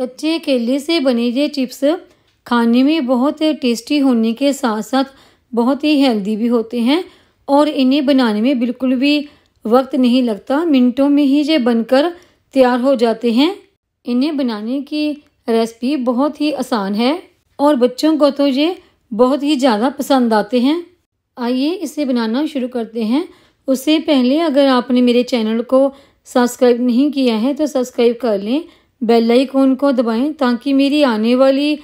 कच्चे केले से बने ये चिप्स खाने में बहुत टेस्टी होने के साथ साथ बहुत ही हेल्दी भी होते हैं और इन्हें बनाने में बिल्कुल भी वक्त नहीं लगता मिनटों में ही ये बनकर तैयार हो जाते हैं इन्हें बनाने की रेसिपी बहुत ही आसान है और बच्चों को तो ये बहुत ही ज़्यादा पसंद आते हैं आइए इसे बनाना शुरू करते हैं उससे पहले अगर आपने मेरे चैनल को सब्सक्राइब नहीं किया है तो सब्सक्राइब कर लें बेल आइकॉन को दबाएं ताकि मेरी आने वाली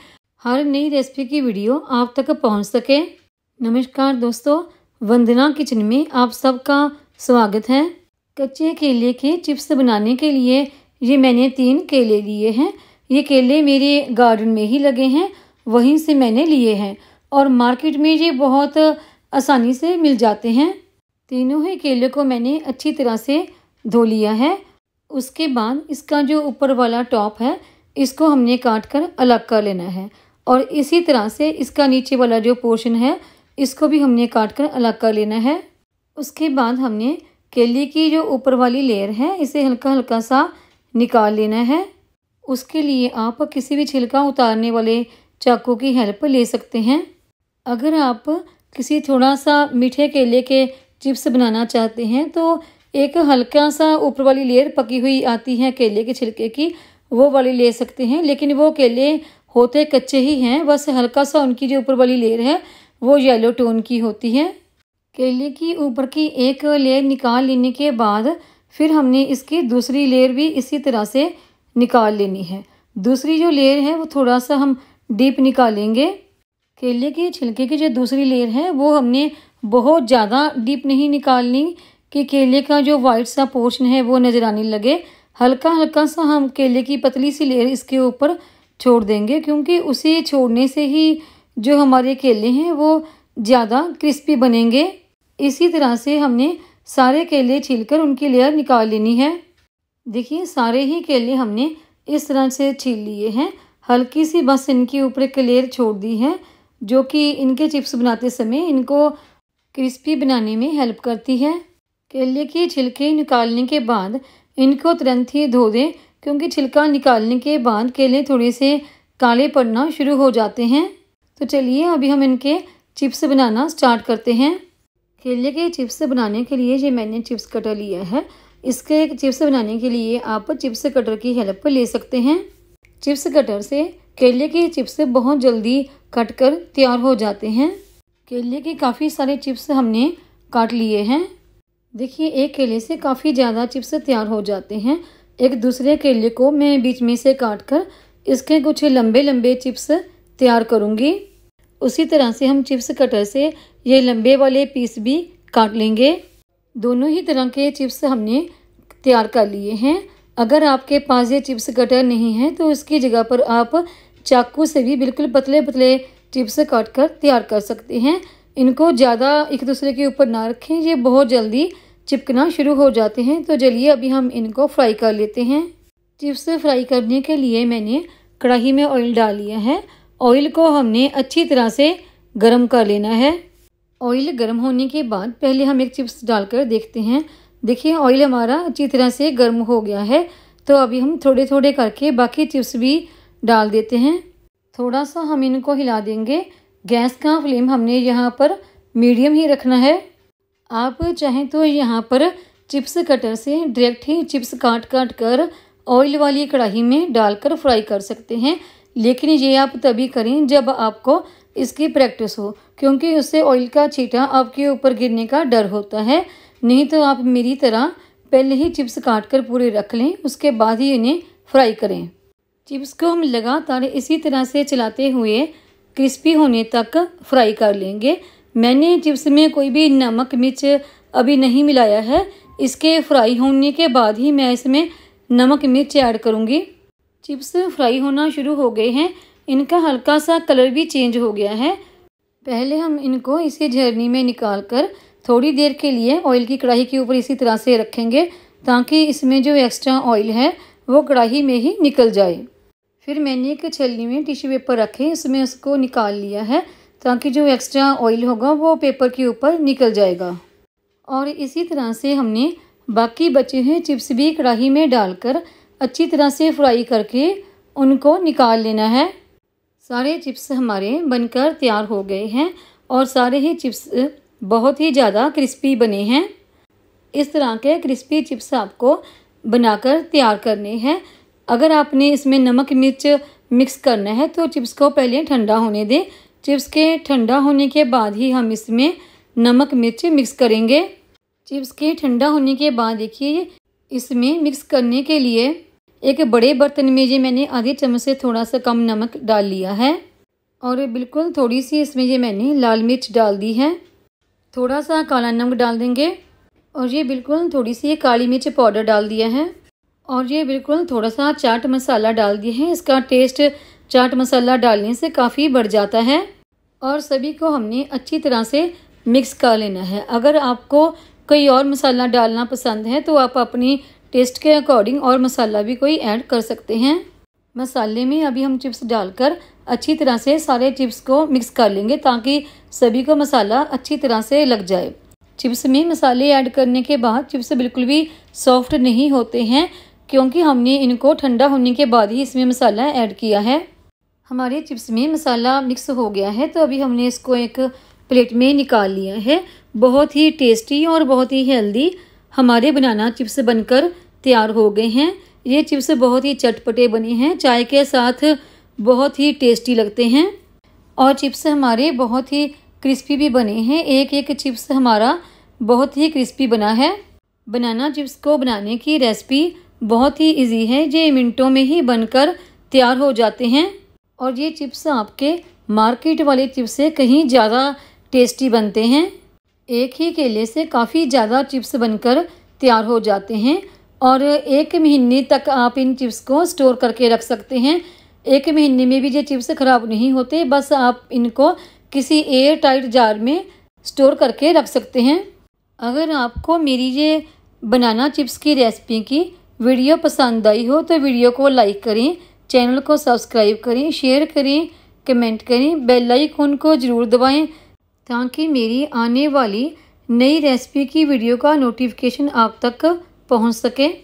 हर नई रेसिपी की वीडियो आप तक पहुंच सके नमस्कार दोस्तों वंदना किचन में आप सबका स्वागत है कच्चे केले के चिप्स बनाने के लिए ये मैंने तीन केले लिए हैं ये केले मेरे गार्डन में ही लगे हैं वहीं से मैंने लिए हैं और मार्केट में ये बहुत आसानी से मिल जाते हैं तीनों ही केले को मैंने अच्छी तरह से धो लिया है उसके बाद इसका जो ऊपर वाला टॉप है इसको हमने काट कर अलग कर लेना है और इसी तरह से इसका नीचे वाला जो पोर्शन है इसको भी हमने काट कर अलग कर लेना है उसके बाद हमने केले की जो ऊपर वाली लेयर है इसे हल्का हल्का सा निकाल लेना है उसके लिए आप किसी भी छिलका उतारने वाले चाकू की हेल्प ले सकते हैं अगर आप किसी थोड़ा सा मीठे केले के चिप्स बनाना चाहते हैं तो एक हल्का सा ऊपर वाली लेयर पकी हुई आती है केले के छिलके की वो वाली ले सकते हैं लेकिन वो केले होते कच्चे ही हैं बस हल्का सा उनकी जो ऊपर वाली लेयर है वो येलो टोन की होती है केले की ऊपर की एक लेयर निकाल लेने के बाद फिर हमने इसकी दूसरी लेयर भी इसी तरह से निकाल लेनी है दूसरी जो लेयर है वो थोड़ा सा हम डीप निकालेंगे केले के छिलके की जो दूसरी लेयर है वो हमने बहुत ज़्यादा डीप नहीं निकालनी कि केले का जो वाइट सा पोर्शन है वो नज़र आने लगे हल्का हल्का सा हम केले की पतली सी लेयर इसके ऊपर छोड़ देंगे क्योंकि उसे छोड़ने से ही जो हमारे केले हैं वो ज़्यादा क्रिस्पी बनेंगे इसी तरह से हमने सारे केले छीलकर उनकी लेयर निकाल लेनी है देखिए सारे ही केले हमने इस तरह से छील लिए हैं हल्की सी बस इनके ऊपर एक लेयर छोड़ दी है जो कि इनके चिप्स बनाते समय इनको क्रिस्पी बनाने में हेल्प करती है केले के छिलके निकालने के बाद इनको तुरंत ही धो दें क्योंकि छिलका निकालने के बाद केले थोड़े से काले पड़ना शुरू हो जाते हैं तो चलिए अभी हम इनके चिप्स बनाना स्टार्ट करते हैं केले के चिप्स बनाने के लिए ये मैंने चिप्स कटर लिया है इसके चिप्स बनाने के लिए आप चिप्स कटर की हेल्प ले सकते हैं चिप्स कटर से केले के चिप्स बहुत जल्दी कट कर तैयार हो जाते हैं केले के काफ़ी सारे चिप्स हमने काट लिए हैं देखिए एक केले से काफ़ी ज़्यादा चिप्स तैयार हो जाते हैं एक दूसरे केले को मैं बीच में से काट कर इसके कुछ लंबे लंबे चिप्स तैयार करूँगी उसी तरह से हम चिप्स कटर से ये लंबे वाले पीस भी काट लेंगे दोनों ही तरह के चिप्स हमने तैयार कर लिए हैं अगर आपके पास ये चिप्स कटर नहीं है तो इसकी जगह पर आप चाकू से भी बिल्कुल पतले पतले चिप्स काट कर तैयार कर सकते हैं इनको ज़्यादा एक दूसरे के ऊपर ना रखें ये बहुत जल्दी चिपकना शुरू हो जाते हैं तो चलिए अभी हम इनको फ्राई कर लेते हैं चिप्स फ्राई करने के लिए मैंने कढ़ाई में ऑयल डाल लिया है ऑयल को हमने अच्छी तरह से गर्म कर लेना है ऑयल गर्म होने के बाद पहले हम एक चिप्स डालकर देखते हैं देखिए ऑयल हमारा अच्छी तरह से गर्म हो गया है तो अभी हम थोड़े थोड़े करके बाकी चिप्स भी डाल देते हैं थोड़ा सा हम इनको हिला देंगे गैस का फ्लेम हमने यहाँ पर मीडियम ही रखना है आप चाहें तो यहाँ पर चिप्स कटर से डायरेक्ट ही चिप्स काट काट कर ऑयल वाली कढ़ाई में डालकर फ्राई कर सकते हैं लेकिन ये आप तभी करें जब आपको इसकी प्रैक्टिस हो क्योंकि उससे ऑयल का छीटा आपके ऊपर गिरने का डर होता है नहीं तो आप मेरी तरह पहले ही चिप्स काट कर पूरे रख लें उसके बाद ही इन्हें फ्राई करें चिप्स को हम लगातार इसी तरह से चलाते हुए क्रिस्पी होने तक फ्राई कर लेंगे मैंने चिप्स में कोई भी नमक मिर्च अभी नहीं मिलाया है इसके फ्राई होने के बाद ही मैं इसमें नमक मिर्च ऐड करूँगी चिप्स फ्राई होना शुरू हो गए हैं इनका हल्का सा कलर भी चेंज हो गया है पहले हम इनको इसी झरनी में निकाल कर थोड़ी देर के लिए ऑयल की कढ़ाई के ऊपर इसी तरह से रखेंगे ताकि इसमें जो एक्स्ट्रा ऑयल है वो कढ़ाई में ही निकल जाए फिर मैंने एक छलनी में टिश्यू पेपर रखे इसमें उसको निकाल लिया है ताकि जो एक्स्ट्रा ऑयल होगा वो पेपर के ऊपर निकल जाएगा और इसी तरह से हमने बाकी बचे हुए चिप्स भी कढ़ाई में डालकर अच्छी तरह से फ्राई करके उनको निकाल लेना है सारे चिप्स हमारे बनकर तैयार हो गए हैं और सारे ही चिप्स बहुत ही ज़्यादा क्रिस्पी बने हैं इस तरह के क्रिस्पी चिप्स आपको बनाकर तैयार करने हैं अगर आपने इसमें नमक मिर्च मिक्स करना है तो चिप्स को पहले ठंडा होने दें चिप्स के ठंडा होने के बाद ही हम इसमें नमक मिर्च मिक्स करेंगे चिप्स के ठंडा होने के बाद देखिए इसमें मिक्स करने के लिए एक बड़े बर्तन में ये मैंने आधे चम्मच से थोड़ा सा कम नमक डाल लिया है और बिल्कुल थोड़ी सी इसमें ये मैंने लाल मिर्च डाल दी है थोड़ा सा काला नमक डाल देंगे और ये बिल्कुल थोड़ी सी काली मिर्च पाउडर डाल दिया है और ये बिल्कुल थोड़ा सा चाट मसाला डाल दिए हैं इसका टेस्ट चाट मसाला डालने से काफ़ी बढ़ जाता है और सभी को हमने अच्छी तरह से मिक्स कर लेना है अगर आपको कोई और मसाला डालना पसंद है तो आप अपनी टेस्ट के अकॉर्डिंग और मसाला भी कोई ऐड कर सकते हैं मसाले में अभी हम चिप्स डालकर अच्छी तरह से सारे चिप्स को मिक्स कर लेंगे ताकि सभी को मसाला अच्छी तरह से लग जाए चिप्स में मसाले ऐड करने के बाद चिप्स बिल्कुल भी सॉफ्ट नहीं होते हैं क्योंकि हमने इनको ठंडा होने के बाद ही इसमें मसाला ऐड किया है हमारे चिप्स में मसाला मिक्स हो गया है तो अभी हमने इसको एक प्लेट में निकाल लिया है बहुत ही टेस्टी और बहुत ही हेल्दी हमारे बनाना चिप्स बनकर तैयार हो गए हैं ये चिप्स बहुत ही चटपटे बने हैं चाय के साथ बहुत ही टेस्टी लगते हैं और चिप्स हमारे बहुत ही क्रिस्पी भी बने हैं एक एक चिप्स हमारा बहुत ही क्रिस्पी बना है बनाना चिप्स को बनाने की रेसिपी बहुत ही इजी है ये मिनटों में ही बनकर तैयार हो जाते हैं और ये चिप्स आपके मार्केट वाले चिप्स से कहीं ज़्यादा टेस्टी बनते हैं एक ही केले से काफ़ी ज़्यादा चिप्स बनकर तैयार हो जाते हैं और एक महीने तक आप इन चिप्स को स्टोर करके रख सकते हैं एक महीने में भी ये चिप्स ख़राब नहीं होते बस आप इनको किसी एयर टाइट जार में स्टोर करके रख सकते हैं अगर आपको मेरी ये बनाना चिप्स की रेसिपी की वीडियो पसंद आई हो तो वीडियो को लाइक करें चैनल को सब्सक्राइब करें शेयर करें कमेंट करें बेल आइकन को ज़रूर दबाएं ताकि मेरी आने वाली नई रेसिपी की वीडियो का नोटिफिकेशन आप तक पहुंच सके